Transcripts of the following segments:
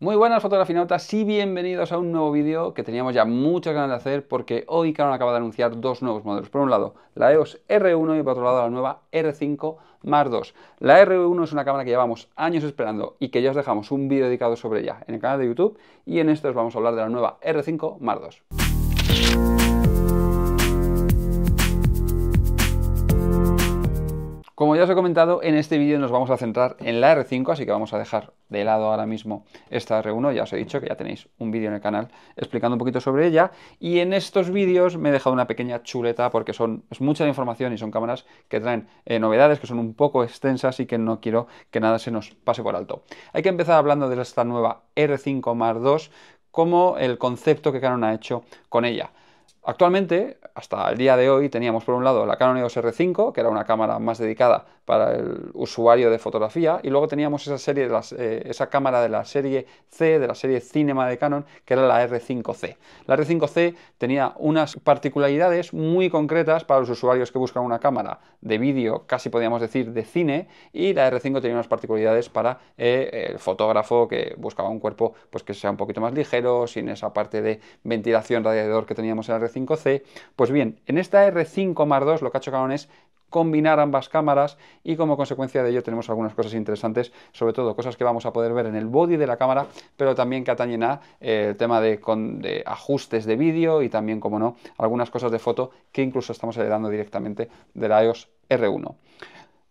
Muy buenas fotografinautas y bienvenidos a un nuevo vídeo que teníamos ya muchas ganas de hacer porque hoy Canon acaba de anunciar dos nuevos modelos. Por un lado, la EOS R1 y por otro lado la nueva R5 Mark 2. La R1 es una cámara que llevamos años esperando y que ya os dejamos un vídeo dedicado sobre ella en el canal de YouTube y en este os vamos a hablar de la nueva R5 Mark 2. Como ya os he comentado, en este vídeo nos vamos a centrar en la R5, así que vamos a dejar de lado ahora mismo esta R1, ya os he dicho que ya tenéis un vídeo en el canal explicando un poquito sobre ella, y en estos vídeos me he dejado una pequeña chuleta porque son, es mucha información y son cámaras que traen eh, novedades que son un poco extensas y que no quiero que nada se nos pase por alto. Hay que empezar hablando de esta nueva R5 mar II como el concepto que Canon ha hecho con ella. Actualmente, hasta el día de hoy, teníamos por un lado la Canon EOS R5, que era una cámara más dedicada para el usuario de fotografía y luego teníamos esa, serie de eh, esa cámara de la serie C, de la serie Cinema de Canon, que era la R5C. La R5C tenía unas particularidades muy concretas para los usuarios que buscan una cámara de vídeo, casi podríamos decir de cine, y la R5 tenía unas particularidades para eh, el fotógrafo que buscaba un cuerpo pues, que sea un poquito más ligero, sin esa parte de ventilación radiador que teníamos en la R5C. Pues bien, en esta R5 Mark 2 lo que ha hecho Canon es combinar ambas cámaras y como consecuencia de ello tenemos algunas cosas interesantes, sobre todo cosas que vamos a poder ver en el body de la cámara, pero también que atañen a el tema de, de ajustes de vídeo y también, como no, algunas cosas de foto que incluso estamos heredando directamente de la iOS R1.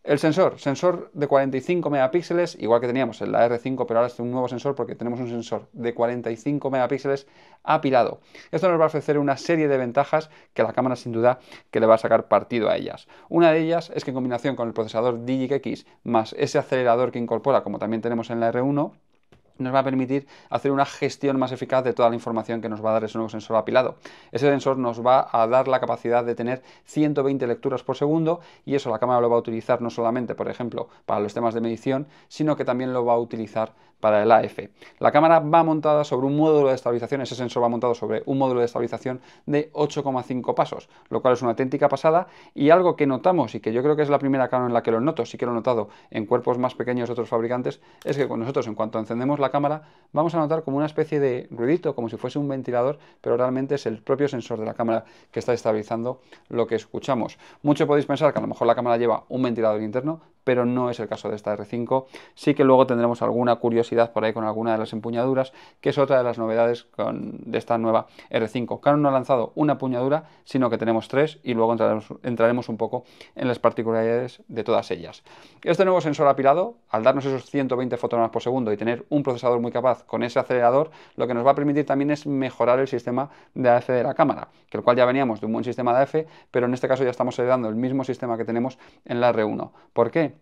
El sensor, sensor de 45 megapíxeles, igual que teníamos en la R5, pero ahora es un nuevo sensor porque tenemos un sensor de 45 megapíxeles apilado. Esto nos va a ofrecer una serie de ventajas que la cámara sin duda que le va a sacar partido a ellas. Una de ellas es que en combinación con el procesador X más ese acelerador que incorpora, como también tenemos en la R1, nos va a permitir hacer una gestión más eficaz de toda la información que nos va a dar ese nuevo sensor apilado. Ese sensor nos va a dar la capacidad de tener 120 lecturas por segundo y eso la cámara lo va a utilizar no solamente, por ejemplo, para los temas de medición, sino que también lo va a utilizar para el AF. La cámara va montada sobre un módulo de estabilización, ese sensor va montado sobre un módulo de estabilización de 8,5 pasos, lo cual es una auténtica pasada y algo que notamos y que yo creo que es la primera cámara en la que lo noto, sí que lo he notado en cuerpos más pequeños de otros fabricantes, es que con nosotros en cuanto encendemos la cámara, vamos a notar como una especie de ruidito, como si fuese un ventilador, pero realmente es el propio sensor de la cámara que está estabilizando lo que escuchamos. Mucho podéis pensar que a lo mejor la cámara lleva un ventilador interno, pero no es el caso de esta R5. Sí que luego tendremos alguna curiosidad por ahí con alguna de las empuñaduras, que es otra de las novedades de esta nueva R5. Canon no ha lanzado una empuñadura, sino que tenemos tres y luego entraremos, un poco en las particularidades de todas ellas. Este nuevo sensor apilado, al darnos esos 120 fotogramas por segundo y tener un procesador muy capaz con ese acelerador, lo que nos va a permitir también es mejorar el sistema de AF de la cámara, que el cual ya veníamos de un buen sistema de AF, pero en este caso ya estamos heredando el mismo sistema que tenemos en la R1. ¿Por qué?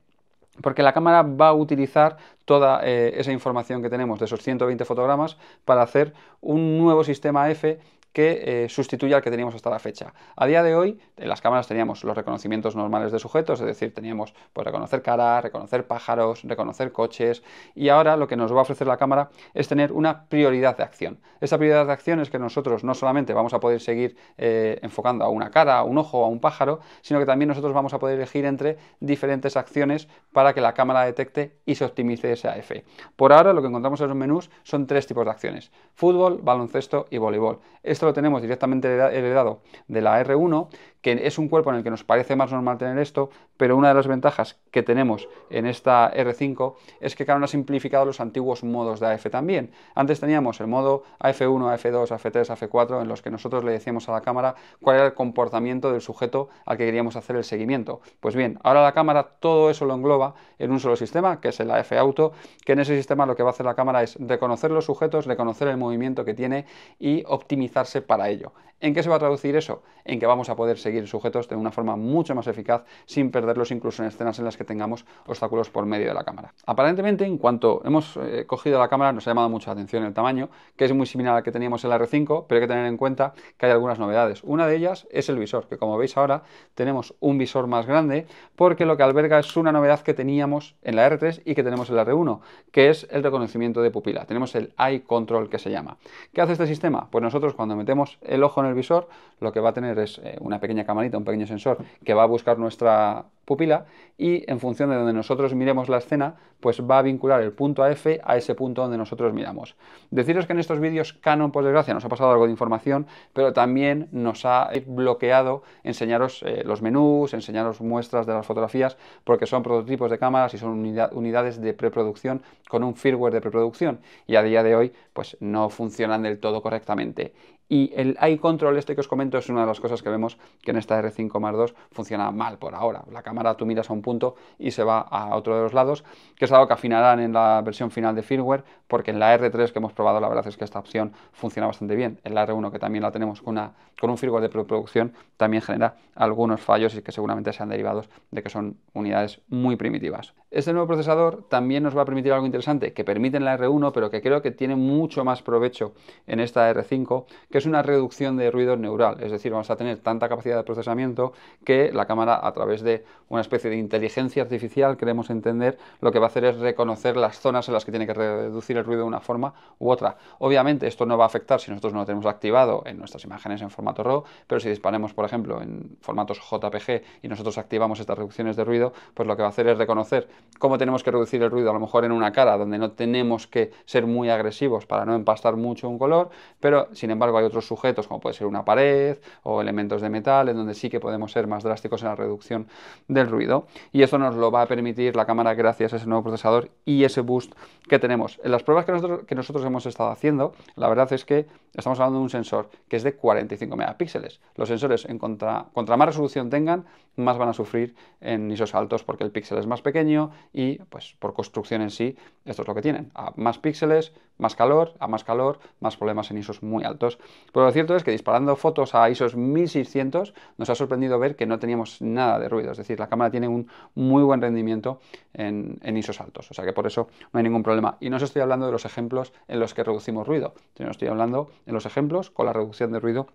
porque la cámara va a utilizar toda eh, esa información que tenemos de esos 120 fotogramas para hacer un nuevo sistema F que sustituya eh, sustituye al que teníamos hasta la fecha. A día de hoy, en las cámaras teníamos los reconocimientos normales de sujetos, es decir, teníamos pues, reconocer cara, reconocer pájaros, reconocer coches, y ahora lo que nos va a ofrecer la cámara es tener una prioridad de acción. Esa prioridad de acción es que nosotros no solamente vamos a poder seguir eh, enfocando a una cara, a un ojo, a un pájaro, sino que también nosotros vamos a poder elegir entre diferentes acciones para que la cámara detecte y se optimice esa AF. Por ahora, lo que encontramos en los menús son tres tipos de acciones: fútbol, baloncesto y voleibol. Esto lo tenemos directamente heredado de la R1, que es un cuerpo en el que nos parece más normal tener esto, pero una de las ventajas que tenemos en esta R5 es que Canon ha simplificado los antiguos modos de AF también. Antes teníamos el modo AF1, AF2, AF3, AF4, en los que nosotros le decíamos a la cámara cuál era el comportamiento del sujeto al que queríamos hacer el seguimiento. Pues bien, ahora la cámara todo eso lo engloba en un solo sistema, que es el AF Auto, que en ese sistema lo que va a hacer la cámara es reconocer los sujetos, reconocer el movimiento que tiene y optimizarse para ello. ¿En qué se va a traducir eso? En que vamos a poder seguir sujetos de una forma mucho más eficaz sin perderlos incluso en escenas en las que tengamos obstáculos por medio de la cámara. Aparentemente, en cuanto hemos eh, cogido la cámara, nos ha llamado mucha atención el tamaño, que es muy similar al que teníamos en la R5, pero hay que tener en cuenta que hay algunas novedades. Una de ellas es el visor, que como veis ahora tenemos un visor más grande porque lo que alberga es una novedad que teníamos en la R3 y que tenemos en la R1, que es el reconocimiento de pupila. Tenemos el Eye Control que se llama. ¿Qué hace este sistema? Pues nosotros cuando metemos el ojo en el visor, lo que va a tener es eh, una pequeña camarita, un pequeño sensor que va a buscar nuestra pupila y en función de donde nosotros miremos la escena, pues va a vincular el punto AF a ese punto donde nosotros miramos. Deciros que en estos vídeos Canon, por desgracia, nos ha pasado algo de información, pero también nos ha bloqueado enseñaros eh, los menús, enseñaros muestras de las fotografías, porque son prototipos de cámaras y son unidades de preproducción con un firmware de preproducción y a día de hoy pues no funcionan del todo correctamente. Y el iControl este que os comento es una de las cosas que vemos que en esta R5 más 2 funciona mal por ahora. La cámara cámara tú miras a un punto y se va a otro de los lados, que es algo que afinarán en la versión final de firmware, porque en la R3 que hemos probado la verdad es que esta opción funciona bastante bien. En la R1 que también la tenemos con, una, con un firmware de preproducción también genera algunos fallos y que seguramente sean derivados de que son unidades muy primitivas. Este nuevo procesador también nos va a permitir algo interesante que permite en la R1, pero que creo que tiene mucho más provecho en esta R5, que es una reducción de ruido neural. Es decir, vamos a tener tanta capacidad de procesamiento que la cámara, a través de una especie de inteligencia artificial, queremos entender, lo que va a hacer es reconocer las zonas en las que tiene que reducir el ruido de una forma u otra. Obviamente, esto no va a afectar si nosotros no lo tenemos activado en nuestras imágenes en formato RAW, pero si disponemos, por ejemplo, en formatos JPG y nosotros activamos estas reducciones de ruido, pues lo que va a hacer es reconocer cómo tenemos que reducir el ruido, a lo mejor en una cara donde no tenemos que ser muy agresivos para no empastar mucho un color, pero sin embargo hay otros sujetos como puede ser una pared o elementos de metal en donde sí que podemos ser más drásticos en la reducción del ruido y eso nos lo va a permitir la cámara gracias a ese nuevo procesador y ese boost que tenemos. En las pruebas que nosotros, que nosotros hemos estado haciendo, la verdad es que estamos hablando de un sensor que es de 45 megapíxeles. Los sensores en contra, contra más resolución tengan, más van a sufrir en ISOs altos porque el píxel es más pequeño, y pues por construcción en sí esto es lo que tienen. A más píxeles, más calor, a más calor, más problemas en ISOs muy altos. Pero lo cierto es que disparando fotos a ISOs 1600 nos ha sorprendido ver que no teníamos nada de ruido. Es decir, la cámara tiene un muy buen rendimiento en, ISOs altos. O sea que por eso no hay ningún problema. Y no os estoy hablando de los ejemplos en los que reducimos ruido, sino estoy hablando en los ejemplos con la reducción de ruido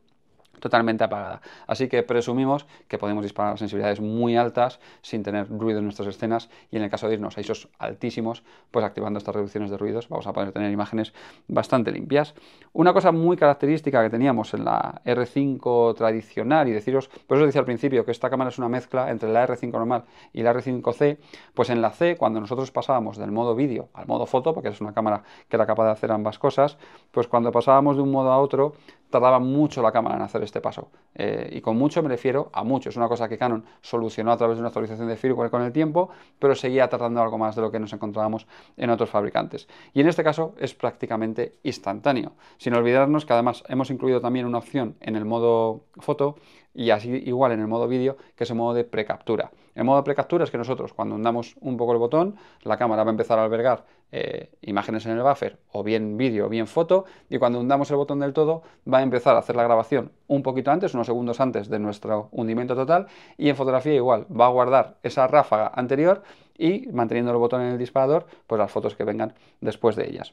totalmente apagada. Así que presumimos que podemos disparar sensibilidades muy altas sin tener ruido en nuestras escenas y en el caso de irnos a ISOs altísimos, pues activando estas reducciones de ruidos vamos a poder tener imágenes bastante limpias. Una cosa muy característica que teníamos en la R5 tradicional y deciros, por eso os decía al principio que esta cámara es una mezcla entre la R5 normal y la R5C, pues en la C cuando nosotros pasábamos del modo vídeo al modo foto, porque es una cámara que era capaz de hacer ambas cosas, pues cuando pasábamos de un modo a otro tardaba mucho la cámara en hacer este paso. Eh, y con mucho me refiero a mucho. Es una cosa que Canon solucionó a través de una actualización de firmware con el tiempo, pero seguía tardando algo más de lo que nos encontrábamos en otros fabricantes. Y en este caso es prácticamente instantáneo. Sin olvidarnos que además hemos incluido también una opción en el modo foto y así igual en el modo vídeo, que es el modo de precaptura. El modo de precaptura es que nosotros cuando hundamos un poco el botón, la cámara va a empezar a albergar eh, imágenes en el buffer, o bien vídeo, o bien foto, y cuando hundamos el botón del todo, va a empezar a hacer la grabación un poquito antes, unos segundos antes de nuestro hundimiento total, y en fotografía igual, va a guardar esa ráfaga anterior y manteniendo el botón en el disparador, pues las fotos que vengan después de ellas.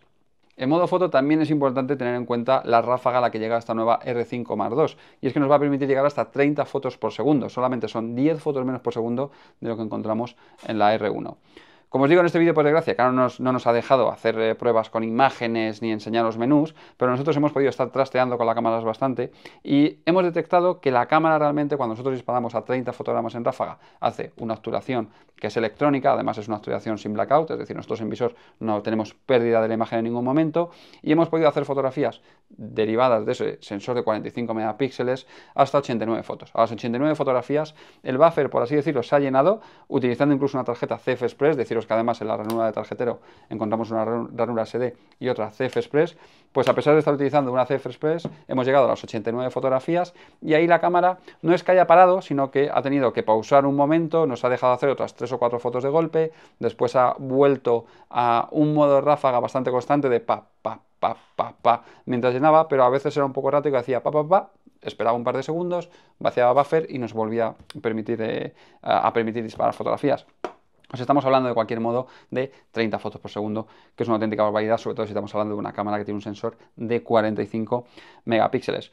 En modo foto también es importante tener en cuenta la ráfaga a la que llega esta nueva R5 Mark II y es que nos va a permitir llegar hasta 30 fotos por segundo, solamente son 10 fotos menos por segundo de lo que encontramos en la R1. Como os digo, en este vídeo, por desgracia, Canon no nos, ha dejado hacer eh, pruebas con imágenes ni enseñar los menús, pero nosotros hemos podido estar trasteando con la cámara bastante y hemos detectado que la cámara realmente, cuando nosotros disparamos a 30 fotogramas en ráfaga, hace una obturación que es electrónica, además es una obturación sin blackout, es decir, nosotros en visor no tenemos pérdida de la imagen en ningún momento y hemos podido hacer fotografías derivadas de ese sensor de 45 megapíxeles hasta 89 fotos. A las 89 fotografías, el buffer, por así decirlo, se ha llenado utilizando incluso una tarjeta CF Express, es decir, que además en la ranura de tarjetero encontramos una ranura SD y otra CF Express, pues a pesar de estar utilizando una CF Express, hemos llegado a las 89 fotografías y ahí la cámara no es que haya parado, sino que ha tenido que pausar un momento, nos ha dejado hacer otras 3 o 4 fotos de golpe, después ha vuelto a un modo de ráfaga bastante constante de pa, pa, pa, pa, pa, mientras llenaba, pero a veces era un poco rático y hacía pa, pa, pa, esperaba un par de segundos, vaciaba buffer y nos volvía a permitir eh, disparar fotografías. Os estamos hablando de cualquier modo de 30 fotos por segundo, que es una auténtica barbaridad, sobre todo si estamos hablando de una cámara que tiene un sensor de 45 megapíxeles.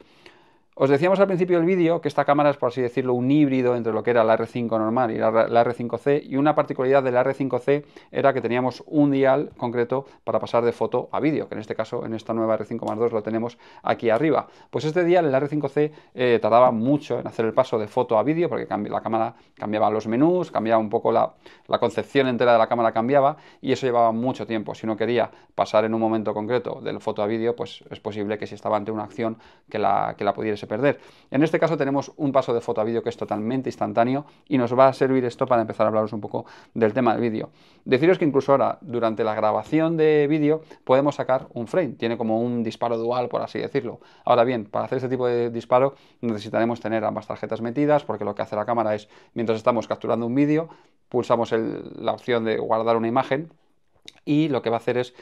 Os decíamos al principio del vídeo que esta cámara es, por así decirlo, un híbrido entre lo que era la R5 normal y la, R5C, y una particularidad de la R5C era que teníamos un dial concreto para pasar de foto a vídeo, que en este caso, en esta nueva R5 más 2 lo tenemos aquí arriba. Pues este dial, la R5C, eh, tardaba mucho en hacer el paso de foto a vídeo, porque la cámara cambiaba los menús, cambiaba un poco la, la concepción entera de la cámara cambiaba, y eso llevaba mucho tiempo. Si uno quería pasar en un momento concreto de foto a vídeo, pues es posible que si estaba ante una acción que la, que la pudiese perder. En este caso tenemos un paso de foto a vídeo que es totalmente instantáneo y nos va a servir esto para empezar a hablaros un poco del tema del vídeo. Deciros que incluso ahora, durante la grabación de vídeo, podemos sacar un frame. Tiene como un disparo dual, por así decirlo. Ahora bien, para hacer este tipo de disparo necesitaremos tener ambas tarjetas metidas porque lo que hace la cámara es, mientras estamos capturando un vídeo, pulsamos la opción de guardar una imagen y lo que va a hacer es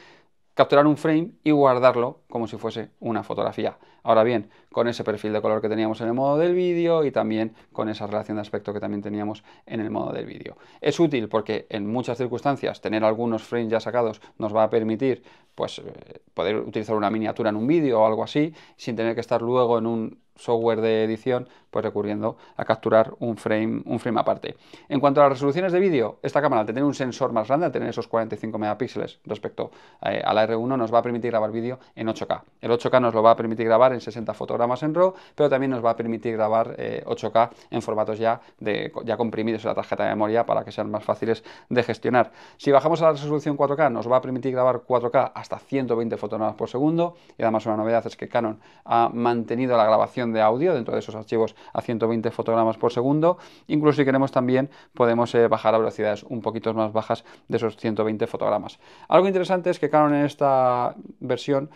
capturar un frame y guardarlo como si fuese una fotografía. Ahora bien, con ese perfil de color que teníamos en el modo del vídeo y también con esa relación de aspecto que también teníamos en el modo del vídeo. Es útil porque en muchas circunstancias tener algunos frames ya sacados nos va a permitir pues, eh, poder utilizar una miniatura en un vídeo o algo así sin tener que estar luego en un software de edición pues recurriendo a capturar un frame, un frame aparte. En cuanto a las resoluciones de vídeo, esta cámara al tener un sensor más grande, al tener esos 45 megapíxeles respecto eh, a la R1, nos va a permitir grabar vídeo en 8K. El 8K nos lo va a permitir grabar en 60 fotogramas en RAW, pero también nos va a permitir grabar 8K eh, en formatos ya, de, ya comprimidos en la tarjeta de memoria para que sean más fáciles de gestionar. Si bajamos a la resolución 4K, nos va a permitir grabar 4K hasta 120 fotogramas por segundo y además una novedad es que Canon ha mantenido la grabación de audio dentro de esos archivos a 120 fotogramas por segundo. Incluso si queremos también podemos eh, bajar a velocidades un poquito más bajas de esos 120 fotogramas. Algo interesante es que Canon en esta versión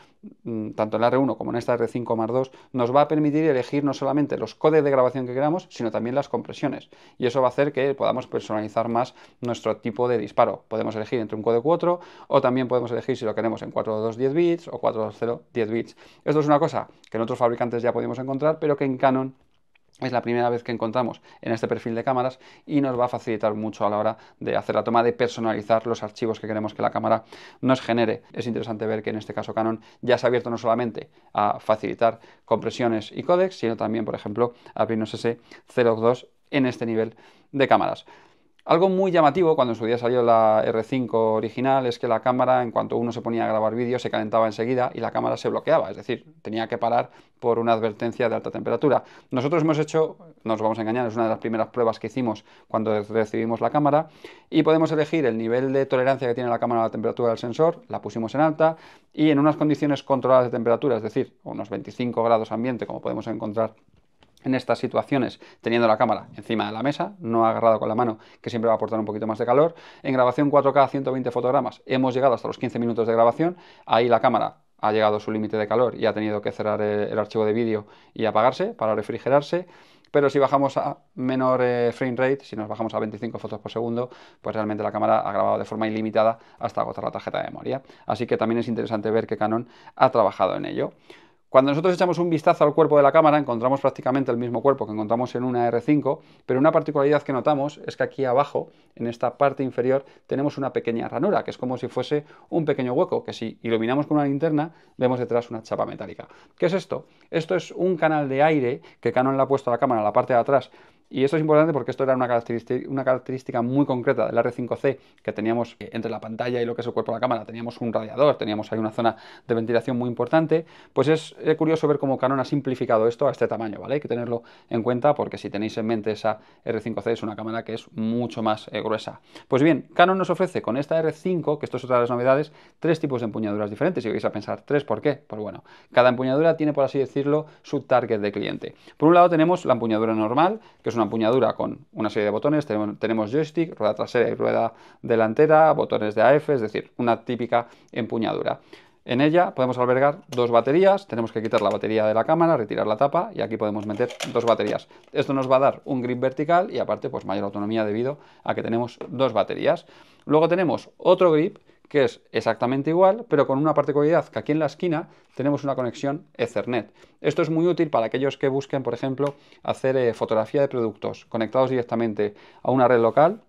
mm, tanto en la R1 como en esta R5 más 2, nos va a permitir elegir no solamente los codes de grabación que queramos, sino también las compresiones. Y eso va a hacer que podamos personalizar más nuestro tipo de disparo. Podemos elegir entre un código 4 o también podemos elegir si lo queremos en 10 bits o 10 bits. Esto es una cosa que en otros fabricantes ya podemos encontrar, pero que en Canon es la primera vez que encontramos en este perfil de cámaras y nos va a facilitar mucho a la hora de hacer la toma de personalizar los archivos que queremos que la cámara nos genere. Es interesante ver que en este caso Canon ya se ha abierto no solamente a facilitar compresiones y codecs sino también, por ejemplo, a abrirnos ese 02 en este nivel de cámaras. Algo muy llamativo cuando en su día salió la R5 original es que la cámara, en cuanto uno se ponía a grabar vídeo, se calentaba enseguida y la cámara se bloqueaba, es decir, tenía que parar por una advertencia de alta temperatura. Nosotros hemos hecho, no nos vamos a engañar, es una de las primeras pruebas que hicimos cuando recibimos la cámara y podemos elegir el nivel de tolerancia que tiene la cámara a la temperatura del sensor, la pusimos en alta y en unas condiciones controladas de temperatura, es decir, unos 25 grados ambiente como podemos encontrar en estas situaciones teniendo la cámara encima de la mesa, no agarrado con la mano, que siempre va a aportar un poquito más de calor. En grabación 4K 120 fotogramas hemos llegado hasta los 15 minutos de grabación, ahí la cámara ha llegado a su límite de calor y ha tenido que cerrar el, archivo de vídeo y apagarse para refrigerarse. Pero si bajamos a menor eh, frame rate, si nos bajamos a 25 fotos por segundo, pues realmente la cámara ha grabado de forma ilimitada hasta agotar la tarjeta de memoria. Así que también es interesante ver que Canon ha trabajado en ello. Cuando nosotros echamos un vistazo al cuerpo de la cámara, encontramos prácticamente el mismo cuerpo que encontramos en una R5, pero una particularidad que notamos es que aquí abajo, en esta parte inferior, tenemos una pequeña ranura, que es como si fuese un pequeño hueco, que si iluminamos con una linterna, vemos detrás una chapa metálica. ¿Qué es esto? Esto es un canal de aire que Canon le ha puesto a la cámara la parte de atrás y esto es importante porque esto era una característica, una característica muy concreta del R5C que teníamos eh, entre la pantalla y lo que es el cuerpo de la cámara. Teníamos un radiador, teníamos ahí una zona de ventilación muy importante. Pues es eh, curioso ver cómo Canon ha simplificado esto a este tamaño, ¿vale? Hay que tenerlo en cuenta porque si tenéis en mente esa R5C es una cámara que es mucho más eh, gruesa. Pues bien, Canon nos ofrece con esta R5, que esto es otra de las novedades, tres tipos de empuñaduras diferentes. Y vais a pensar, ¿tres por qué? Pues bueno, cada empuñadura tiene, por así decirlo, su target de cliente. Por un lado tenemos la empuñadura normal, que es una empuñadura con una serie de botones, tenemos, joystick, rueda trasera y rueda delantera, botones de AF, es decir, una típica empuñadura. En ella podemos albergar dos baterías, tenemos que quitar la batería de la cámara, retirar la tapa y aquí podemos meter dos baterías. Esto nos va a dar un grip vertical y aparte pues mayor autonomía debido a que tenemos dos baterías. Luego tenemos otro grip que es exactamente igual, pero con una particularidad, que aquí en la esquina tenemos una conexión Ethernet. Esto es muy útil para aquellos que busquen, por ejemplo, hacer eh, fotografía de productos conectados directamente a una red local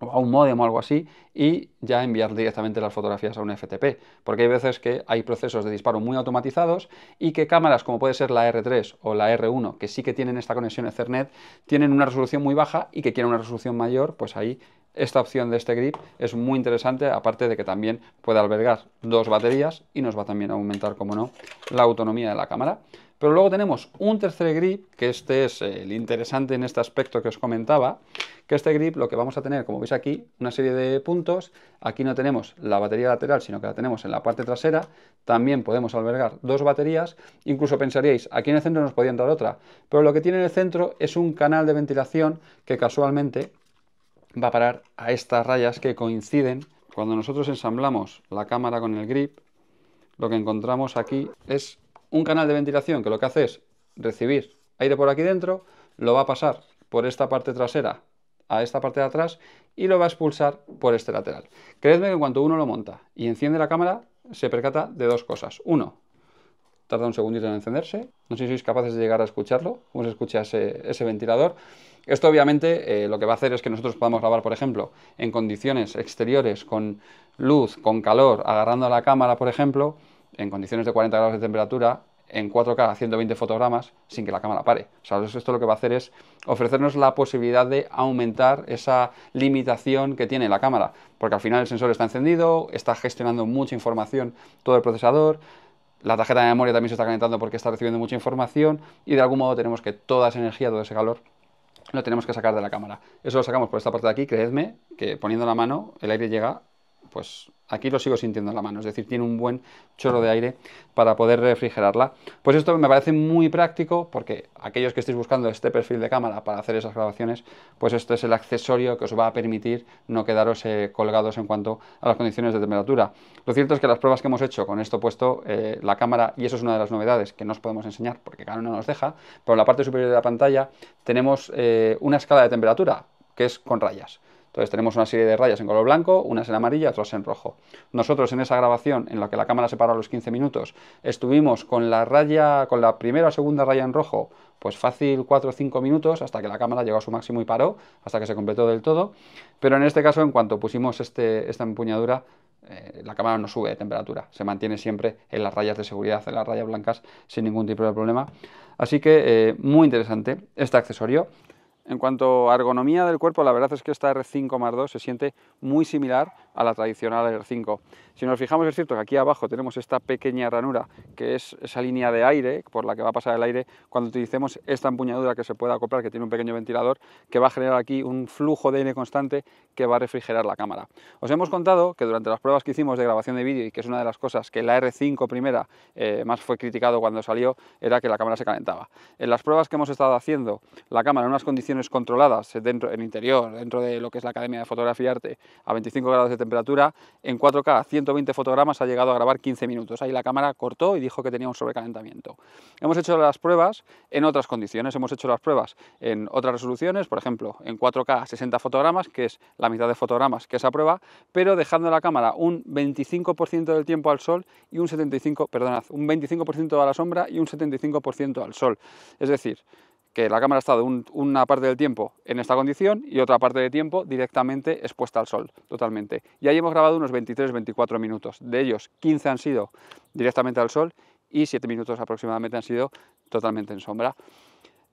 o a un modem o algo así y ya enviar directamente las fotografías a un FTP, porque hay veces que hay procesos de disparo muy automatizados y que cámaras como puede ser la R3 o la R1, que sí que tienen esta conexión Ethernet, tienen una resolución muy baja y que quieren una resolución mayor, pues ahí esta opción de este grip es muy interesante, aparte de que también puede albergar dos baterías y nos va también a aumentar, como no, la autonomía de la cámara. Pero luego tenemos un tercer grip, que este es el interesante en este aspecto que os comentaba, que este grip lo que vamos a tener, como veis aquí, una serie de puntos. Aquí no tenemos la batería lateral, sino que la tenemos en la parte trasera. También podemos albergar dos baterías. Incluso pensaríais, aquí en el centro nos podía dar otra. Pero lo que tiene en el centro es un canal de ventilación que casualmente va a parar a estas rayas que coinciden. Cuando nosotros ensamblamos la cámara con el grip, lo que encontramos aquí es un canal de ventilación que lo que hace es recibir aire por aquí dentro, lo va a pasar por esta parte trasera a esta parte de atrás y lo va a expulsar por este lateral. Creedme que cuanto uno lo monta y enciende la cámara, se percata de dos cosas. Uno, tarda un segundito en encenderse. No sé si sois capaces de llegar a escucharlo, cómo se escucha ese, ventilador. Esto obviamente eh, lo que va a hacer es que nosotros podamos grabar, por ejemplo, en condiciones exteriores, con luz, con calor, agarrando a la cámara, por ejemplo, en condiciones de 40 grados de temperatura, en 4K a 120 fotogramas, sin que la cámara pare. O sea, esto lo que va a hacer es ofrecernos la posibilidad de aumentar esa limitación que tiene la cámara, porque al final el sensor está encendido, está gestionando mucha información todo el procesador, la tarjeta de memoria también se está calentando porque está recibiendo mucha información y de algún modo tenemos que toda esa energía, todo ese calor, lo tenemos que sacar de la cámara. Eso lo sacamos por esta parte de aquí, creedme que poniendo la mano el aire llega pues aquí lo sigo sintiendo en la mano, es decir, tiene un buen chorro de aire para poder refrigerarla. Pues esto me parece muy práctico porque aquellos que estéis buscando este perfil de cámara para hacer esas grabaciones, pues esto es el accesorio que os va a permitir no quedaros eh, colgados en cuanto a las condiciones de temperatura. Lo cierto es que las pruebas que hemos hecho con esto puesto, eh, la cámara, y eso es una de las novedades que no os podemos enseñar porque cada uno nos deja, pero en la parte superior de la pantalla tenemos eh, una escala de temperatura que es con rayas. Entonces tenemos una serie de rayas en color blanco, unas en amarilla, otras en rojo. Nosotros en esa grabación, en la que la cámara se paró a los 15 minutos, estuvimos con la raya, con la primera o segunda raya en rojo, pues fácil 4 o 5 minutos hasta que la cámara llegó a su máximo y paró, hasta que se completó del todo. Pero en este caso, en cuanto pusimos este, esta empuñadura, eh, la cámara no sube de temperatura, se mantiene siempre en las rayas de seguridad, en las rayas blancas, sin ningún tipo de problema. Así que eh, muy interesante este accesorio. En cuanto a ergonomía del cuerpo, la verdad es que esta R5 más 2 se siente muy similar a la tradicional R5. Si nos fijamos es cierto que aquí abajo tenemos esta pequeña ranura que es esa línea de aire por la que va a pasar el aire cuando utilicemos esta empuñadura que se puede acoplar que tiene un pequeño ventilador que va a generar aquí un flujo de aire constante que va a refrigerar la cámara. Os hemos contado que durante las pruebas que hicimos de grabación de vídeo y que es una de las cosas que la R5 primera eh, más fue criticado cuando salió era que la cámara se calentaba. En las pruebas que hemos estado haciendo la cámara en unas condiciones controladas dentro en interior, dentro de lo que es la Academia de Fotografía y Arte a 25 grados de temperatura en 4K 120 fotogramas ha llegado a grabar 15 minutos. Ahí la cámara cortó y dijo que tenía un sobrecalentamiento. Hemos hecho las pruebas en otras condiciones, hemos hecho las pruebas en otras resoluciones, por ejemplo, en 4K 60 fotogramas, que es la mitad de fotogramas que esa prueba, pero dejando la cámara un 25% del tiempo al sol y un 75, perdonad, un 25% a la sombra y un 75% al sol. Es decir, que la cámara ha estado una parte del tiempo en esta condición y otra parte del tiempo directamente expuesta al sol, totalmente. Y ahí hemos grabado unos 23-24 minutos. De ellos, 15 han sido directamente al sol y 7 minutos aproximadamente han sido totalmente en sombra.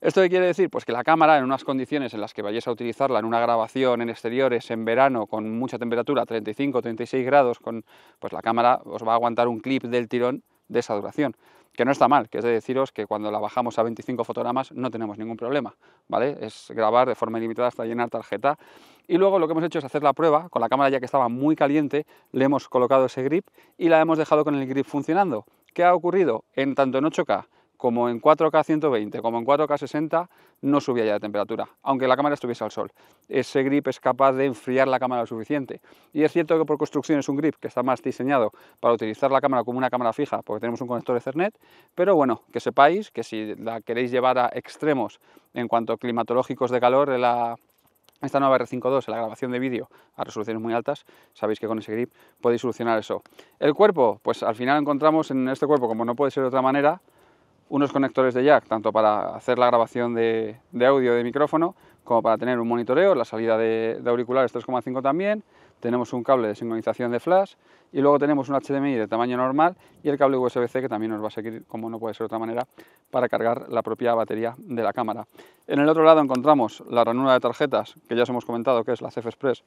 ¿Esto qué quiere decir? Pues que la cámara, en unas condiciones en las que vayáis a utilizarla, en una grabación en exteriores, en verano, con mucha temperatura, 35, 36 grados, con, pues la cámara os va a aguantar un clip del tirón de esa duración que no está mal, que es de deciros que cuando la bajamos a 25 fotogramas no tenemos ningún problema, ¿vale? Es grabar de forma ilimitada hasta llenar tarjeta y luego lo que hemos hecho es hacer la prueba, con la cámara ya que estaba muy caliente, le hemos colocado ese grip y la hemos dejado con el grip funcionando. ¿Qué ha ocurrido? En tanto en 8K como en 4K 120, como en 4K 60, no subía ya la temperatura, aunque la cámara estuviese al sol. Ese grip es capaz de enfriar la cámara lo suficiente. Y es cierto que por construcción es un grip que está más diseñado para utilizar la cámara como una cámara fija, porque tenemos un conector Ethernet, pero bueno, que sepáis que si la queréis llevar a extremos en cuanto a climatológicos de calor, esta nueva R5.2 en la grabación de vídeo a resoluciones muy altas, sabéis que con ese grip podéis solucionar eso. El cuerpo, pues al final encontramos en este cuerpo, como no puede ser de otra manera, unos conectores de jack, tanto para hacer la grabación de, audio de micrófono como para tener un monitoreo, la salida de, de auriculares 3,5 también, tenemos un cable de sincronización de flash y luego tenemos un HDMI de tamaño normal y el cable USB-C que también nos va a seguir, como no puede ser otra manera, para cargar la propia batería de la cámara. En el otro lado encontramos la ranura de tarjetas, que ya os hemos comentado que es la CF Express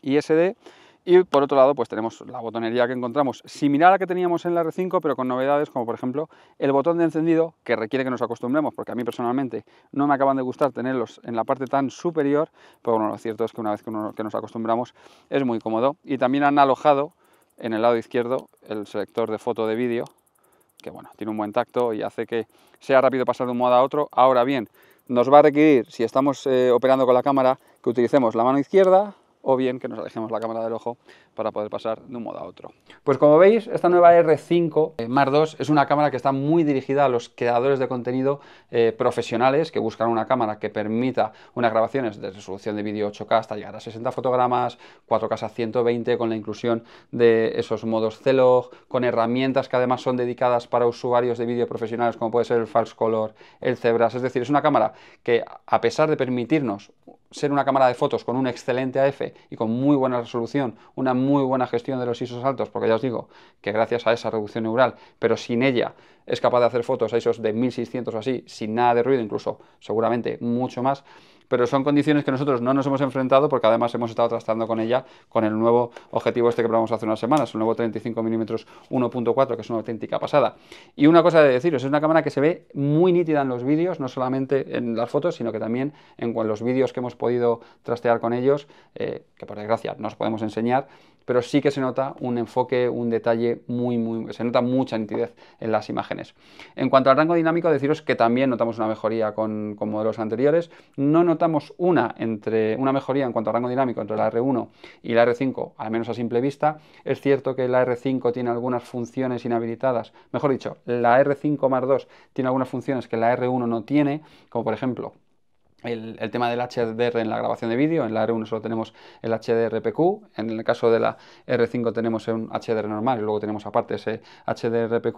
y SD, y por otro lado, pues tenemos la botonería que encontramos similar a la que teníamos en la R5, pero con novedades como por ejemplo el botón de encendido, que requiere que nos acostumbremos, porque a mí personalmente no me acaban de gustar tenerlos en la parte tan superior, pero bueno, lo cierto es que una vez que, nos acostumbramos es muy cómodo. Y también han alojado en el lado izquierdo el selector de foto de vídeo, que bueno, tiene un buen tacto y hace que sea rápido pasar de un modo a otro. Ahora bien, nos va a requerir, si estamos eh, operando con la cámara, que utilicemos la mano izquierda, o bien que nos alejemos la cámara del ojo para poder pasar de un modo a otro. Pues como veis, esta nueva R5 eh, Mark es una cámara que está muy dirigida a los creadores de contenido eh, profesionales que buscan una cámara que permita unas grabaciones de resolución de vídeo 8K hasta llegar a 60 fotogramas, 4K a 120 con la inclusión de esos modos CELOG, con herramientas que además son dedicadas para usuarios de vídeo profesionales como puede ser el False Color, el Zebras, es decir, es una cámara que a pesar de permitirnos ser una cámara de fotos con un excelente AF y con muy buena resolución, una muy buena gestión de los ISOs altos, porque ya os digo que gracias a esa reducción neural, pero sin ella es capaz de hacer fotos a ISOs de 1600 o así, sin nada de ruido, incluso seguramente mucho más, pero son condiciones que nosotros no nos hemos enfrentado porque además hemos estado trastando con ella con el nuevo objetivo este que probamos hace unas semanas, el nuevo 35 mm 1.4, que es una auténtica pasada. Y una cosa de deciros, es una cámara que se ve muy nítida en los vídeos, no solamente en las fotos, sino que también en los vídeos que hemos podido trastear con ellos, eh, que por desgracia no os podemos enseñar, pero sí que se nota un enfoque, un detalle muy, muy, se nota mucha nitidez en las imágenes. En cuanto al rango dinámico, deciros que también notamos una mejoría con, modelos anteriores. No notamos una, entre, una mejoría en cuanto al rango dinámico entre la R1 y la R5, al menos a simple vista. Es cierto que la R5 tiene algunas funciones inhabilitadas, mejor dicho, la R5 más 2 tiene algunas funciones que la R1 no tiene, como por ejemplo el, tema del HDR en la grabación de vídeo, en la R1 solo tenemos el HDR PQ en el caso de la R5 tenemos un HDR normal y luego tenemos aparte ese HDRPQ,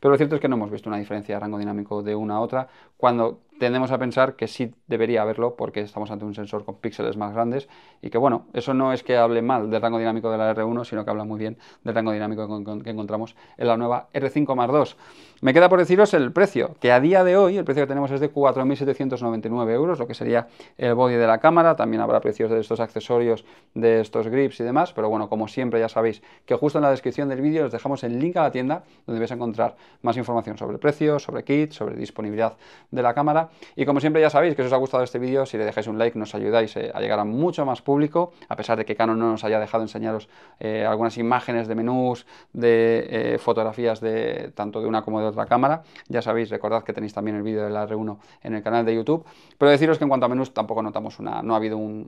pero lo cierto es que no hemos visto una diferencia de rango dinámico de una a otra cuando tendemos a pensar que sí debería haberlo porque estamos ante un sensor con píxeles más grandes y que bueno, eso no es que hable mal del rango dinámico de la R1, sino que habla muy bien del rango dinámico que encontramos en la nueva R5 más 2. Me queda por deciros el precio, que a día de hoy el precio que tenemos es de 4.799 euros, lo que sería el body de la cámara, también habrá precios de estos accesorios, de estos grips y demás, pero bueno, como siempre ya sabéis que justo en la descripción del vídeo os dejamos el link a la tienda donde vais a encontrar más información sobre precios, sobre kits, sobre disponibilidad de la cámara y como siempre ya sabéis que si os ha gustado este vídeo, si le dejáis un like nos ayudáis eh, a llegar a mucho más público, a pesar de que Canon no nos haya dejado enseñaros eh, algunas imágenes de menús, de eh, fotografías de tanto de una como de otra cámara. Ya sabéis, recordad que tenéis también el vídeo de la R1 en el canal de YouTube. Pero deciros que en cuanto a menús tampoco notamos una, no ha habido un,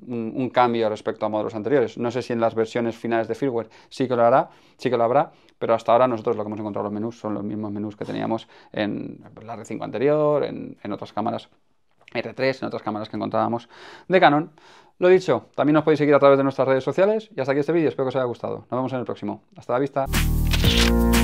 cambio respecto a modelos anteriores. No sé si en las versiones finales de firmware sí que lo hará, sí que lo habrá, pero hasta ahora nosotros lo que hemos encontrado los menús son los mismos menús que teníamos en la r 5 anterior, en, en otras cámaras R3, en otras cámaras que encontrábamos de Canon. Lo dicho, también nos podéis seguir a través de nuestras redes sociales y hasta aquí este vídeo, espero que os haya gustado. Nos vemos en el próximo. Hasta la vista.